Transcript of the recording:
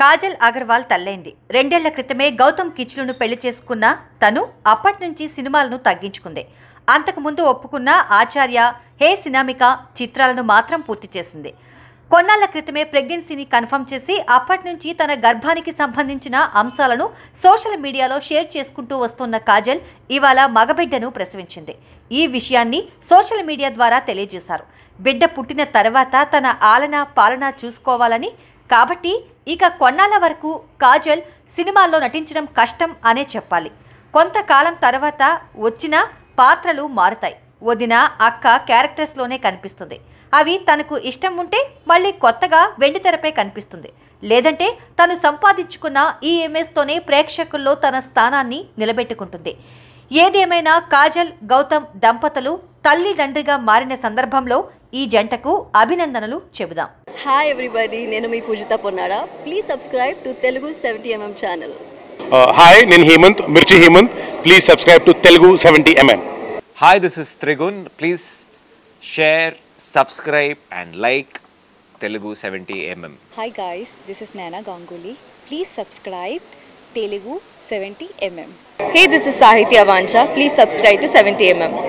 కాజల్ అగర్వాల్ తల్లైంది రెండేళ్ల క్రితమే గౌతమ్ కిచ్లును పెళ్లి చేసుకున్న తను అప్పటి నుంచి సినిమాలను తగ్గించుకుంది అంతకుముందు ఒప్పుకున్న ఆచార్య హే సినామిక చిత్రాలను మాత్రం పూర్తి చేసింది కొన్నాళ్ల క్రితమే ప్రెగ్నెన్సీని కన్ఫర్మ్ చేసి అప్పటి నుంచి తన గర్భానికి సంబంధించిన అంశాలను సోషల్ మీడియాలో షేర్ చేసుకుంటూ వస్తున్న కాజల్ ఇవాళ మగబిడ్డను ప్రసవించింది ఈ విషయాన్ని సోషల్ మీడియా ద్వారా తెలియజేశారు బిడ్డ పుట్టిన తర్వాత తన ఆలన పాలన చూసుకోవాలని కాబట్టి ఇక కొన్నాళ్ళ వరకు కాజల్ సినిమాల్లో నటించడం కష్టం అనే చెప్పాలి కొంతకాలం తర్వాత వచ్చిన పాత్రలు మారుతాయి వదిన అక్క క్యారెక్టర్స్లోనే కనిపిస్తుంది అవి తనకు ఇష్టం ఉంటే మళ్ళీ కొత్తగా వెండి తెరపై కనిపిస్తుంది లేదంటే తను సంపాదించుకున్న ఈఎంఎస్తోనే ప్రేక్షకుల్లో తన స్థానాన్ని నిలబెట్టుకుంటుంది ఏదేమైనా కాజల్ గౌతమ్ దంపతులు తల్లిదండ్రిగా మారిన సందర్భంలో ఈ జంటకు అభినందనలు చెబుదాం హాయ్ ఎవ్రీబడి నేను మీ Poojitha Ponnada please subscribe to Telugu seventy M M channel hi నేను Hemanth Mirchi Hemanth please subscribe to Telugu seventy M M hi this is Trigun please share subscribe and like Telugu seventy M M hi guys this is Nana Ganguly please subscribe Telugu seventy M M hey this is Sahithya Vancha please subscribe to seventy MM